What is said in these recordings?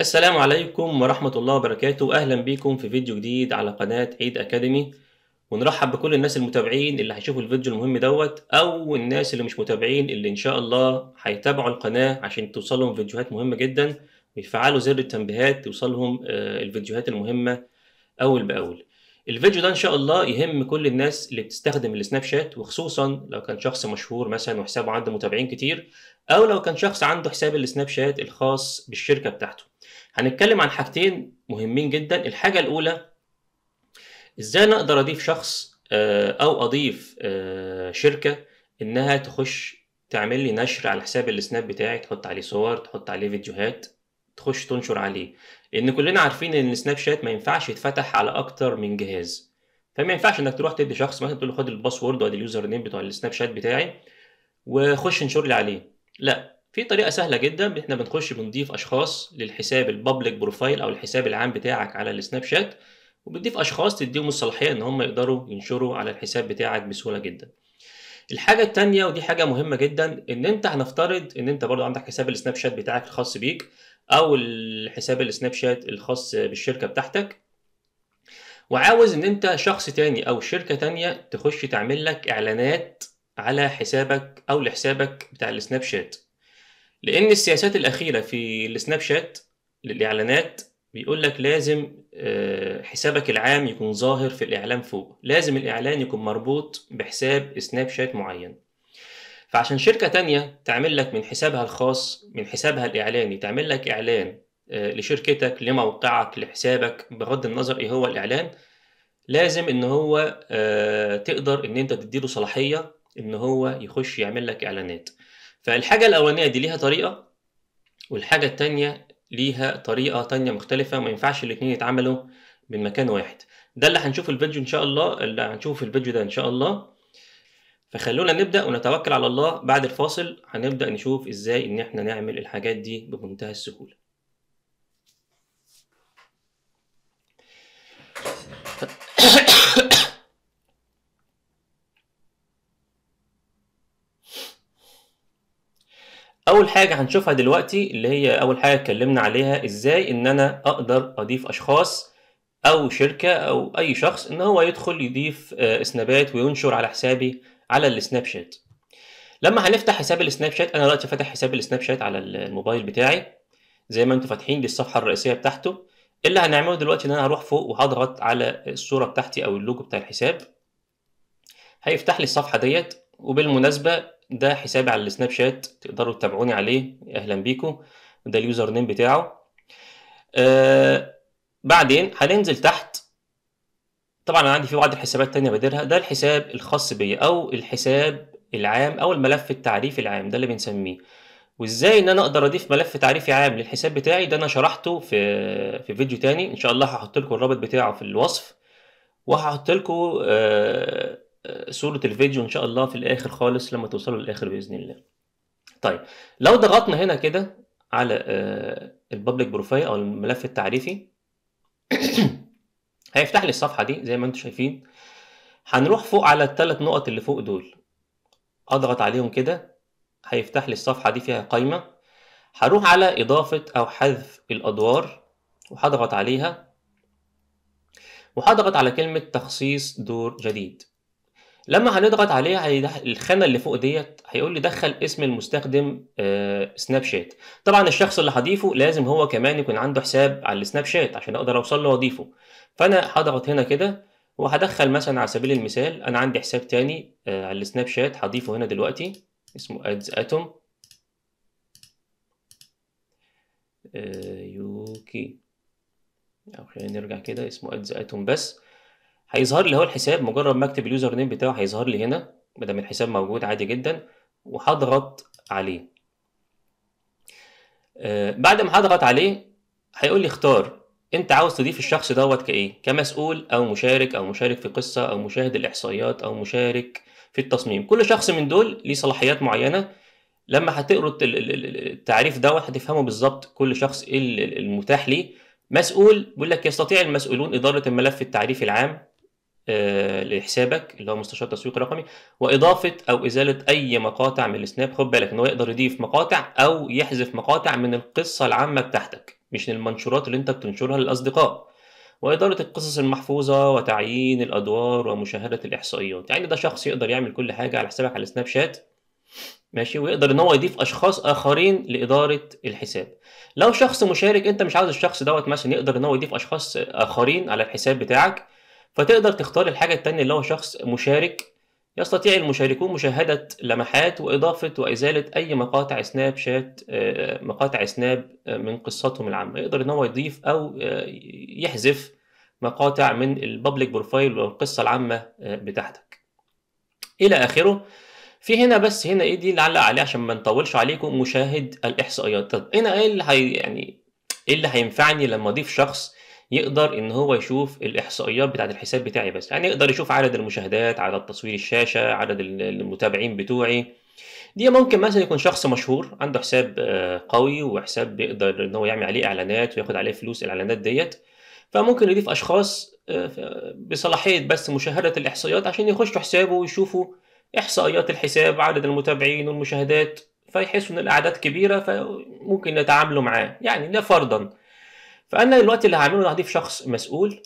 السلام عليكم ورحمة الله وبركاته أهلا بيكم في فيديو جديد على قناة عيد أكاديمي ونرحب بكل الناس المتابعين اللي هيشوفوا الفيديو المهم دوت أو الناس اللي مش متابعين اللي إن شاء الله هيتابعوا القناة عشان توصلهم فيديوهات مهمة جدا ويفعلوا زر التنبيهات توصلهم آه، الفيديوهات المهمة أول بأول الفيديو ده ان شاء الله يهم كل الناس اللي بتستخدم السناب شات وخصوصا لو كان شخص مشهور مثلا وحسابه عنده متابعين كتير او لو كان شخص عنده حساب السناب شات الخاص بالشركه بتاعته هنتكلم عن حاجتين مهمين جدا الحاجة الأولى إزاي أنا أقدر أضيف شخص آه، أو أضيف آه، شركة إنها تخش تعمل لي نشر على حساب السناب بتاعي تحط عليه صور تحط عليه فيديوهات تخش تنشر عليه لأن كلنا عارفين إن السناب شات ما ينفعش يتفتح على أكتر من جهاز فما ينفعش انك تروح تدي شخص مثلا تقول له خد الباسورد وادي اليوزر نيم بتاع السناب شات بتاعي وخش انشر لي عليه لا في طريقه سهله جدا احنا بنخش بنضيف اشخاص للحساب البابليك بروفايل او الحساب العام بتاعك على السناب شات وبتضيف اشخاص تديهم الصلاحيه ان هم يقدروا ينشروا على الحساب بتاعك بسهوله جدا الحاجه التانية ودي حاجه مهمه جدا ان انت هنفترض ان انت برضو عندك حساب السناب شات بتاعك الخاص بيك او الحساب السناب شات الخاص بالشركه بتاعتك وعاوز ان انت شخص تاني او شركه تانية تخش تعمل لك اعلانات على حسابك او لحسابك بتاع السناب شات لان السياسات الاخيره في السناب شات للاعلانات بيقول لك لازم آه، حسابك العام يكون ظاهر في الاعلان فوق لازم الاعلان يكون مربوط بحساب سناب شات معين فعشان شركة تانية تعمل لك من حسابها الخاص من حسابها الإعلاني تعمل لك إعلان آه، لشركتك لموقعك لحسابك بغض النظر إيه هو الإعلان لازم إن هو آه، تقدر إن أنت تديله صلاحية إن هو يخش يعمل لك إعلانات فالحاجة الأولانية دي ليها طريقة والحاجة التانية ليها طريقة تانية مختلفة ما ينفعش الاتنين يتعملوا من مكان واحد ده اللي هنشوفه الفيديو إن شاء الله اللي هنشوفه في الفيديو ده إن شاء الله فخلونا نبدأ ونتوكل على الله بعد الفاصل هنبدأ نشوف إزاي إن إحنا نعمل الحاجات دي بمنتهى السهولة اول حاجه هنشوفها دلوقتي اللي هي اول حاجه اتكلمنا عليها ازاي ان انا اقدر اضيف اشخاص او شركه او اي شخص ان هو يدخل يضيف آه، سنابات وينشر على حسابي على السناب شات لما هنفتح حساب السناب شات انا دلوقتي فاتح حساب السناب شات على الموبايل بتاعي زي ما انتم فاتحين دي الصفحه الرئيسيه بتاعته اللي هنعمله دلوقتي ان انا هروح فوق وهضغط على الصوره بتاعتي او اللوجو بتاع الحساب هيفتح لي الصفحه ديت وبالمناسبه ده حسابي على السناب شات تقدروا تتابعوني عليه اهلا بيكم ده اليوزر نيم بتاعه آه بعدين هننزل تحت طبعا انا عندي في بعض الحسابات تانية بديرها ده الحساب الخاص بيا او الحساب العام او الملف التعريفي العام ده اللي بنسميه وازاي ان انا اقدر اضيف ملف تعريفي عام للحساب بتاعي ده انا شرحته في في فيديو تاني ان شاء الله هحط لكم الرابط بتاعه في الوصف وهحط لكم آه صورة الفيديو إن شاء الله في الآخر خالص لما توصلوا للآخر بإذن الله. طيب لو ضغطنا هنا كده على آه، البابليك بروفايل أو الملف التعريفي هيفتح لي الصفحة دي زي ما أنتم شايفين هنروح فوق على الثلاث نقط اللي فوق دول أضغط عليهم كده هيفتح لي الصفحة دي فيها قائمة هروح على إضافة أو حذف الأدوار وهضغط عليها وهضغط على كلمة تخصيص دور جديد لما هنضغط عليه الخانه اللي فوق ديت هيقول لي دخل اسم المستخدم آه، سناب شات طبعا الشخص اللي هضيفه لازم هو كمان يكون عنده حساب على السناب شات عشان اقدر اوصل له واضيفه فانا هضغط هنا كده وهدخل مثلا على سبيل المثال انا عندي حساب تاني آه، على السناب شات هضيفه هنا دلوقتي اسمه ادز اتوم آه، يوكي او خلينا نرجع كده اسمه ادز اتوم بس هيظهر لي هو الحساب مجرد ما اكتب اليوزر نيم بتاعه هيظهر لي هنا ما دام الحساب موجود عادي جدا وهضغط عليه آه، بعد ما هضغط عليه هيقول لي اختار انت عاوز تضيف الشخص دوت كايه كمسؤول او مشارك او مشارك في قصه او مشاهد الاحصائيات او مشارك في التصميم كل شخص من دول ليه صلاحيات معينه لما هتقروا التعريف دوت هتفهموا بالظبط كل شخص ايه المتاح ليه مسؤول بيقول لك يستطيع المسؤولون اداره الملف التعريفي العام آه، لحسابك اللي هو مستشار تسويق رقمي واضافه او ازاله اي مقاطع من السناب خد بالك ان هو يقدر يضيف مقاطع او يحذف مقاطع من القصه العامه بتاعتك مش المنشورات اللي انت بتنشرها للاصدقاء وإدارة القصص المحفوظة وتعيين الأدوار ومشاهدة الإحصائيات يعني ده شخص يقدر يعمل كل حاجة على حسابك على سناب شات ماشي ويقدر ان هو يضيف اشخاص اخرين لاداره الحساب لو شخص مشارك انت مش عاوز الشخص دوت مثلا يقدر ان هو يضيف اشخاص اخرين على الحساب بتاعك فتقدر تختار الحاجة التانية اللي هو شخص مشارك يستطيع المشاركون مشاهدة لمحات وإضافة وإزالة أي مقاطع سناب شات آه، مقاطع سناب آه، من قصتهم العامة يقدر إن هو يضيف أو آه، يحذف مقاطع من الببليك بروفايل والقصة العامة بتاعتك إلى آخره في هنا بس هنا ايه دي اللي علق عليه عشان ما نطولش عليكم مشاهد الاحصائيات طب هنا ايه اللي هي يعني ايه اللي هينفعني لما اضيف شخص يقدر ان هو يشوف الاحصائيات بتاعه الحساب بتاعي بس يعني يقدر يشوف عدد المشاهدات عدد تصوير الشاشه عدد المتابعين بتوعي دي ممكن مثلا يكون شخص مشهور عنده حساب آه، قوي وحساب بيقدر ان هو يعمل عليه اعلانات وياخد عليه فلوس الاعلانات ديت فممكن يضيف اشخاص آه، بصلاحيه بس مشاهده الاحصائيات عشان يخشوا حسابه ويشوفوا احصائيات الحساب عدد المتابعين والمشاهدات فيحسوا ان الاعداد كبيره فممكن يتعاملوا معاه يعني ده فرضا فانا دلوقتي اللي هعمله انا هضيف شخص مسؤول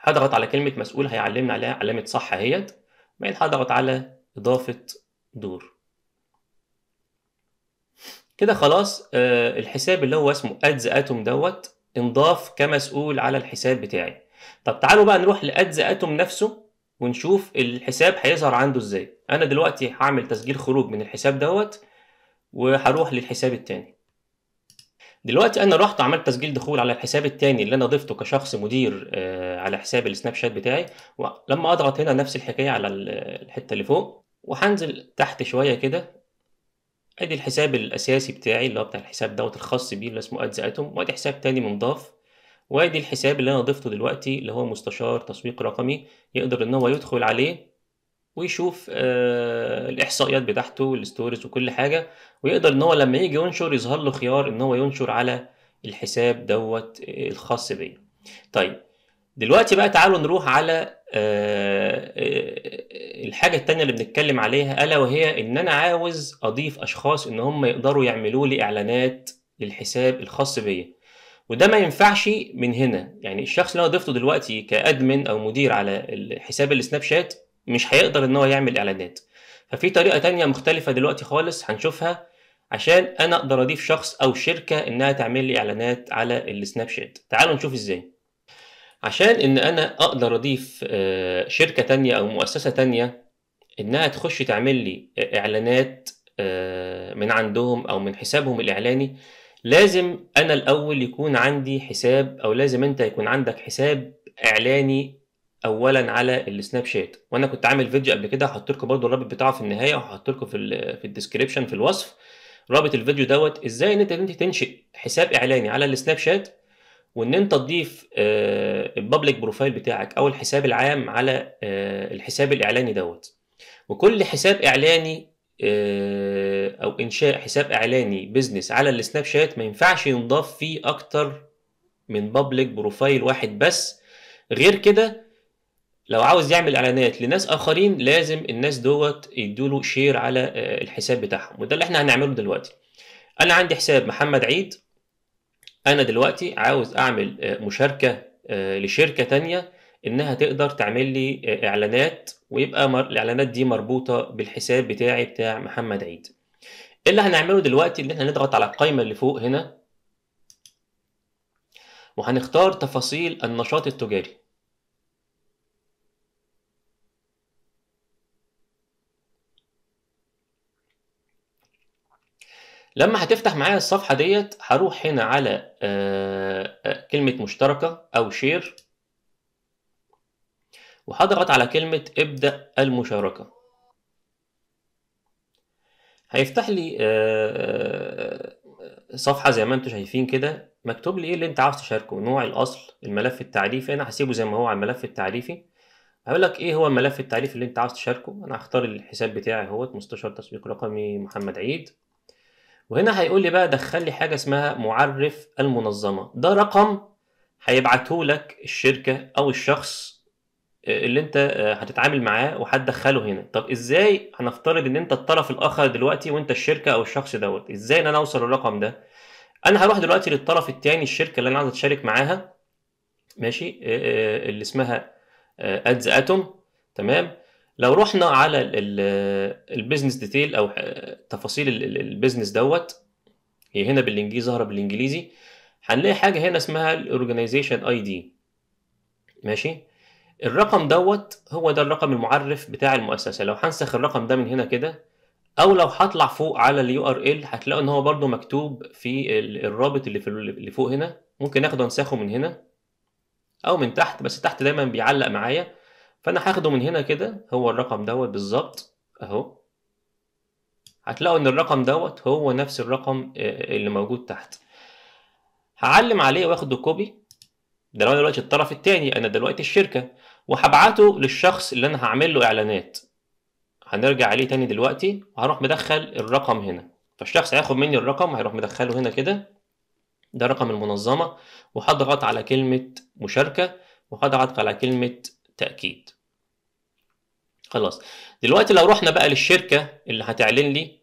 هضغط على كلمه مسؤول هيعلمني عليها علامه صح اهيت بعدين هضغط على اضافه دور كده خلاص آه، الحساب اللي هو اسمه ادز اتوم دوت انضاف كمسؤول على الحساب بتاعي طب تعالوا بقى نروح لادز اتوم نفسه ونشوف الحساب هيظهر عنده ازاي انا دلوقتي هعمل تسجيل خروج من الحساب دوت وهروح للحساب التاني دلوقتي انا رحت عملت تسجيل دخول على الحساب الثاني اللي انا ضفته كشخص مدير آه، على حساب السناب شات بتاعي ولما اضغط هنا نفس الحكايه على الحته اللي فوق وهنزل تحت شويه كده ادي الحساب الاساسي بتاعي اللي هو بتاع الحساب دوت الخاص بيه اللي اسمه ادزاتوم وادي حساب تاني منضاف وادي الحساب اللي انا ضفته دلوقتي اللي هو مستشار تسويق رقمي يقدر ان هو يدخل عليه ويشوف آه، الاحصائيات بتاعته والستوريز وكل حاجه ويقدر ان هو لما يجي ينشر يظهر له خيار ان هو ينشر على الحساب دوت آه، الخاص بيا طيب دلوقتي بقى تعالوا نروح على آه، الحاجة التانية اللي بنتكلم عليها ألا وهي إن أنا عاوز أضيف أشخاص إن هم يقدروا يعملوا لي إعلانات للحساب الخاص بيا وده ما ينفعش من هنا يعني الشخص اللي أنا ضفته دلوقتي كأدمن أو مدير على حساب السناب شات مش هيقدر ان هو يعمل اعلانات ففي طريقه تانية مختلفه دلوقتي خالص هنشوفها عشان انا اقدر اضيف شخص او شركه انها تعمل لي اعلانات على السناب شات تعالوا نشوف ازاي عشان ان انا اقدر اضيف آه، شركه تانية او مؤسسه تانية انها تخش تعمل لي آه، اعلانات آه، من عندهم او من حسابهم الاعلاني لازم انا الاول يكون عندي حساب او لازم انت يكون عندك حساب اعلاني اولا على السناب شات وانا كنت عامل فيديو قبل كده هحط لكم برده الرابط بتاعه في النهايه وهحط لكم في الـ في الديسكربشن في الوصف رابط الفيديو دوت ازاي ان انت انت تنشئ حساب اعلاني على السناب شات وان انت تضيف البابليك آه، بروفايل بتاعك او الحساب العام على آه، الحساب الاعلاني دوت وكل حساب اعلاني آه، او انشاء حساب اعلاني بيزنس على السناب شات ما ينفعش ينضاف فيه اكتر من بابليك بروفايل واحد بس غير كده لو عاوز يعمل اعلانات لناس اخرين لازم الناس دوت يدوله شير على آه، الحساب بتاعهم وده اللي احنا هنعمله دلوقتي انا عندي حساب محمد عيد انا دلوقتي عاوز اعمل آه، مشاركه آه، لشركه تانية انها تقدر تعمل لي اعلانات ويبقى مر... الاعلانات دي مربوطه بالحساب بتاعي بتاع محمد عيد إيه اللي هنعمله دلوقتي ان احنا نضغط على القائمه اللي فوق هنا وهنختار تفاصيل النشاط التجاري لما هتفتح معايا الصفحة ديت هروح هنا على آه، آه، كلمة مشتركة أو شير وهضغط على كلمة ابدأ المشاركة هيفتح لي آه، صفحة زي ما انتم شايفين كده مكتوب لي ايه اللي انت عاوز تشاركه نوع الاصل الملف التعريفي انا هسيبه زي ما هو على الملف التعريفي هقول لك ايه هو الملف التعريفي اللي انت عاوز تشاركه انا هختار الحساب بتاعي اهوت مستشار تسويق رقمي محمد عيد وهنا هيقول لي بقى دخل لي حاجه اسمها معرف المنظمه ده رقم هيبعته لك الشركه او الشخص آه، اللي انت آه، هتتعامل معاه وهتدخله هنا طب ازاي هنفترض ان انت الطرف الاخر دلوقتي وانت الشركه او الشخص دوت ازاي ان انا اوصل الرقم ده انا هروح دلوقتي للطرف الثاني الشركه اللي انا عايز اتشارك معاها ماشي آه، اللي اسمها ادز اتوم تمام لو رحنا على البيزنس ديتيل او تفاصيل البيزنس دوت هي هنا بالانجليزي ظاهره بالانجليزي هنلاقي حاجه هنا اسمها الاورجنايزيشن اي دي ماشي الرقم دوت هو ده الرقم المعرف بتاع المؤسسه لو هنسخ الرقم ده من هنا كده او لو هطلع فوق على اليو ار ال هتلاقوا ان هو برده مكتوب في الرابط اللي في اللي فوق هنا ممكن اخده انسخه من هنا او من تحت بس تحت دايما بيعلق معايا فانا هاخده من هنا كده هو الرقم دوت بالظبط اهو هتلاقوا ان الرقم دوت هو نفس الرقم آه، آه، اللي موجود تحت هعلم عليه واخده كوبي ده لو انا دلوقتي الطرف الثاني انا دلوقتي الشركه وهبعته للشخص اللي انا هعمل له اعلانات هنرجع عليه تاني دلوقتي وهروح مدخل الرقم هنا فالشخص هياخد مني الرقم هيروح مدخله هنا كده ده رقم المنظمه وهضغط على كلمه مشاركه وهضغط على كلمه تاكيد خلاص دلوقتي لو رحنا بقى للشركه اللي هتعلن لي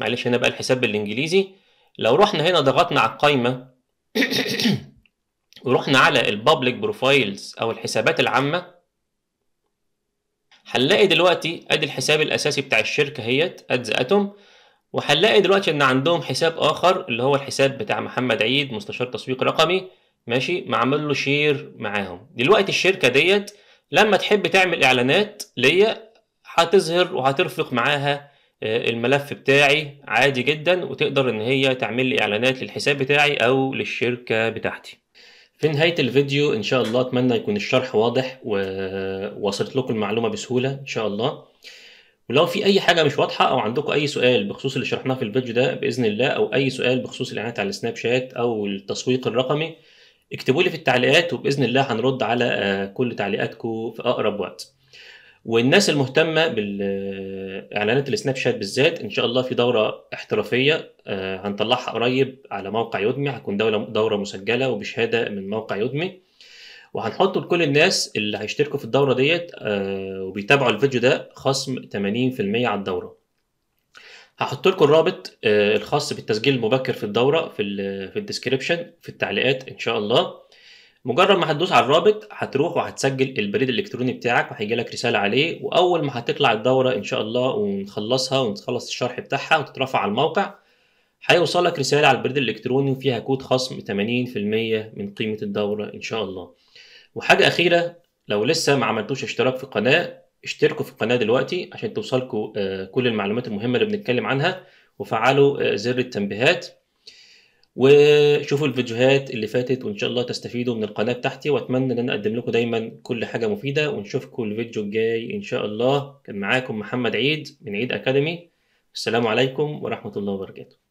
معلش هنا بقى الحساب بالانجليزي لو رحنا هنا ضغطنا على القايمه ورحنا على البابليك بروفايلز او الحسابات العامه هنلاقي دلوقتي ادي الحساب الاساسي بتاع الشركه هيت ادز اتوم وهنلاقي دلوقتي ان عندهم حساب اخر اللي هو الحساب بتاع محمد عيد مستشار تسويق رقمي ماشي معمل له شير معاهم دلوقتي الشركه ديت لما تحب تعمل اعلانات ليا هتظهر وهترفق معاها آه، الملف بتاعي عادي جدا وتقدر ان هي تعمل لي اعلانات للحساب بتاعي او للشركه بتاعتي في نهاية الفيديو إن شاء الله أتمنى يكون الشرح واضح ووصلت لكم المعلومة بسهولة إن شاء الله ولو في أي حاجة مش واضحة أو عندكم أي سؤال بخصوص اللي شرحناه في الفيديو ده بإذن الله أو أي سؤال بخصوص الإعلانات على السناب شات أو التسويق الرقمي اكتبوا لي في التعليقات وباذن الله هنرد على آه، كل تعليقاتكم في اقرب وقت والناس المهتمه بالاعلانات السناب شات بالذات ان شاء الله في دوره احترافيه آه، هنطلعها قريب على موقع يودمي هتكون دوره مسجله وبشهاده من موقع يودمي وهنحط لكل الناس اللي هيشتركوا في الدوره ديت آه، وبيتابعوا الفيديو ده خصم 80% على الدوره هحط لكم الرابط آه، الخاص بالتسجيل المبكر في الدوره في الـ في الديسكريبشن في التعليقات ان شاء الله مجرد ما هتدوس على الرابط هتروح وهتسجل البريد الالكتروني بتاعك وهيجي لك رساله عليه واول ما هتطلع الدوره ان شاء الله ونخلصها ونخلص الشرح بتاعها وتترفع على الموقع هيوصل لك رساله على البريد الالكتروني وفيها كود خصم 80% من قيمه الدوره ان شاء الله وحاجه اخيره لو لسه ما عملتوش اشتراك في القناه اشتركوا في القناه دلوقتي عشان توصلكم آه، كل المعلومات المهمه اللي بنتكلم عنها وفعلوا آه، زر التنبيهات وشوفوا الفيديوهات اللي فاتت وان شاء الله تستفيدوا من القناه بتاعتي واتمنى ان انا اقدم لكم دايما كل حاجه مفيده ونشوفكم الفيديو الجاي ان شاء الله كان معاكم محمد عيد من عيد اكاديمي السلام عليكم ورحمه الله وبركاته